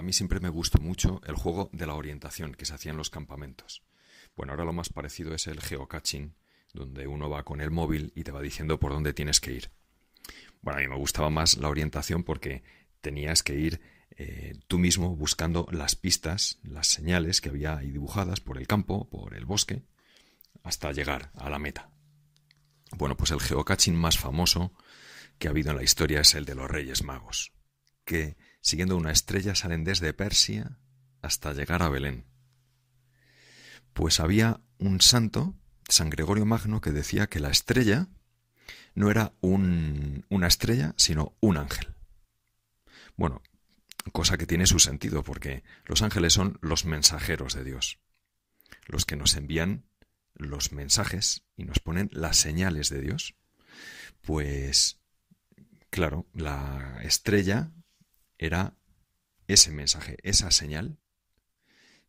a mí siempre me gustó mucho el juego de la orientación que se hacía en los campamentos. Bueno, ahora lo más parecido es el geocaching, donde uno va con el móvil y te va diciendo por dónde tienes que ir. Bueno, a mí me gustaba más la orientación porque tenías que ir eh, tú mismo buscando las pistas, las señales que había ahí dibujadas por el campo, por el bosque, hasta llegar a la meta. Bueno, pues el geocaching más famoso que ha habido en la historia es el de los Reyes Magos, que siguiendo una estrella salen desde Persia hasta llegar a Belén. Pues había un santo, San Gregorio Magno, que decía que la estrella no era una estrella, sino un ángel. Bueno, cosa que tiene su sentido, porque los ángeles son los mensajeros de Dios, los que nos envían los mensajes y nos ponen las señales de Dios. Pues, claro, la estrella era ese mensaje, esa señal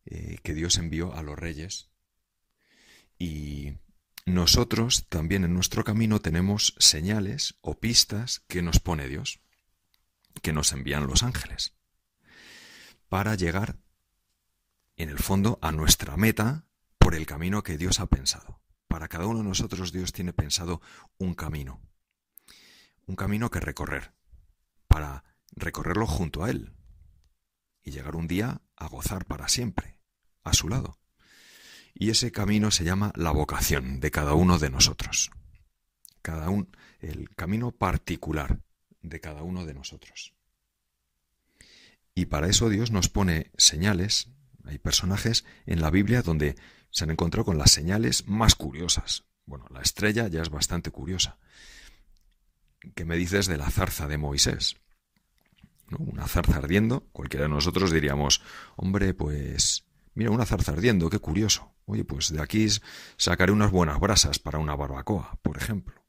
eh, que Dios envió a los reyes. Y nosotros también en nuestro camino tenemos señales o pistas que nos pone Dios, que nos envían los ángeles, para llegar en el fondo a nuestra meta por el camino que Dios ha pensado. Para cada uno de nosotros Dios tiene pensado un camino, un camino que recorrer, recorrerlo junto a Él y llegar un día a gozar para siempre, a su lado. Y ese camino se llama la vocación de cada uno de nosotros. Cada un, el camino particular de cada uno de nosotros. Y para eso Dios nos pone señales. Hay personajes en la Biblia donde se han encontrado con las señales más curiosas. Bueno, la estrella ya es bastante curiosa. ¿Qué me dices de la zarza de Moisés? una zarza ardiendo, cualquiera de nosotros diríamos, hombre, pues mira, una zarza ardiendo, qué curioso. Oye, pues de aquí sacaré unas buenas brasas para una barbacoa, por ejemplo.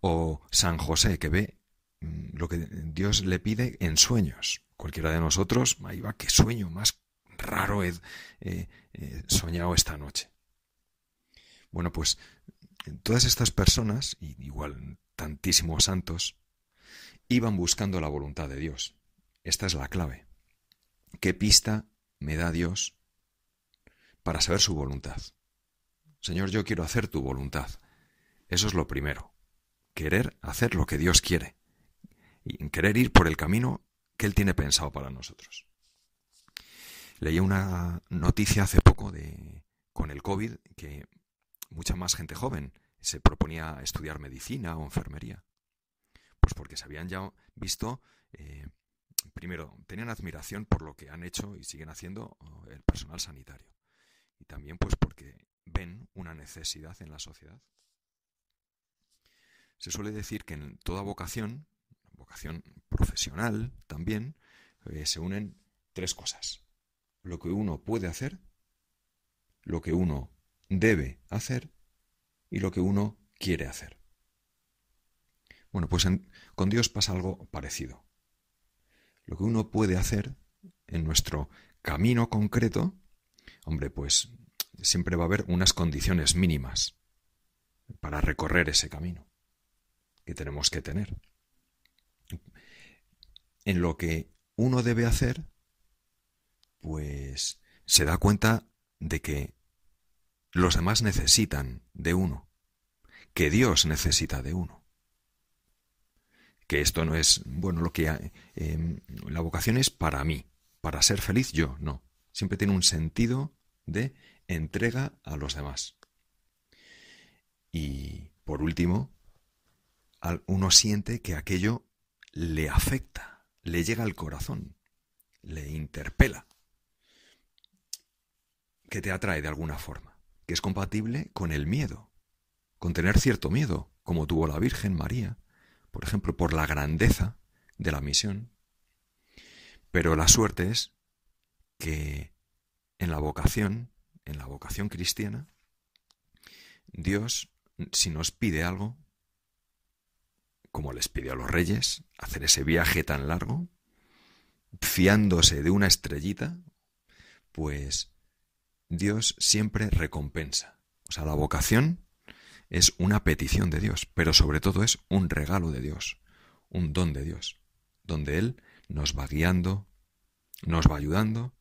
O San José, que ve mm, lo que Dios le pide en sueños. Cualquiera de nosotros, ahí va, qué sueño más raro he soñado esta noche. Bueno, pues todas estas personas, igual tantísimos santos, iban buscando la voluntad de Dios. Esta es la clave. ¿Qué pista me da Dios para saber su voluntad? Señor, yo quiero hacer tu voluntad. Eso es lo primero. Querer hacer lo que Dios quiere. Y querer ir por el camino que Él tiene pensado para nosotros. Leí una noticia hace poco de, con el COVID que mucha más gente joven se proponía estudiar medicina o enfermería. Pues porque se habían ya visto, eh, primero, tenían admiración por lo que han hecho y siguen haciendo el personal sanitario. Y también pues porque ven una necesidad en la sociedad. Se suele decir que en toda vocación, vocación profesional también, eh, se unen tres cosas. Lo que uno puede hacer, lo que uno debe hacer y lo que uno quiere hacer. Bueno, pues con Dios pasa algo parecido. Lo que uno puede hacer en nuestro camino concreto, hombre, pues siempre va a haber unas condiciones mínimas para recorrer ese camino que tenemos que tener. En lo que uno debe hacer, pues se da cuenta de que los demás necesitan de uno, que Dios necesita de uno que esto no es, bueno, lo que eh, la vocación es para mí, para ser feliz yo, no. Siempre tiene un sentido de entrega a los demás. Y por último, uno siente que aquello le afecta, le llega al corazón, le interpela, que te atrae de alguna forma, que es compatible con el miedo, con tener cierto miedo, como tuvo la Virgen María, por ejemplo, por la grandeza de la misión. Pero la suerte es que en la vocación, en la vocación cristiana, Dios, si nos pide algo, como les pidió a los reyes, hacer ese viaje tan largo, fiándose de una estrellita, pues Dios siempre recompensa. O sea, la vocación es una petición de Dios, pero sobre todo es un regalo de Dios, un don de Dios, donde Él nos va guiando, nos va ayudando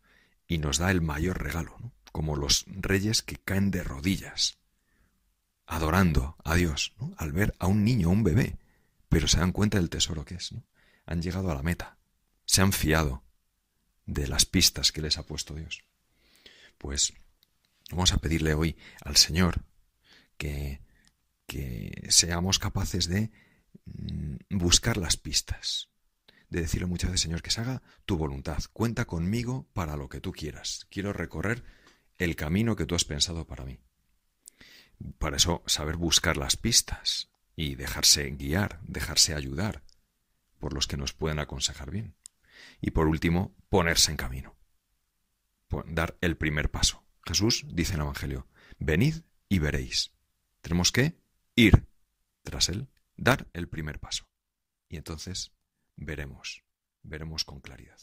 y nos da el mayor regalo, como los reyes que caen de rodillas, adorando a Dios, al ver a un niño, a un bebé, pero se dan cuenta del tesoro que es, han llegado a la meta, se han fiado de las pistas que les ha puesto Dios. Pues vamos a pedirle hoy al Señor que que seamos capaces de mm, buscar las pistas, de decirle muchas veces, Señor, que se haga tu voluntad, cuenta conmigo para lo que tú quieras, quiero recorrer el camino que tú has pensado para mí. Para eso, saber buscar las pistas y dejarse guiar, dejarse ayudar por los que nos pueden aconsejar bien. Y por último, ponerse en camino, dar el primer paso. Jesús dice en el Evangelio, venid y veréis. Tenemos que ir tras Él, dar el primer paso. Y entonces veremos, veremos con claridad.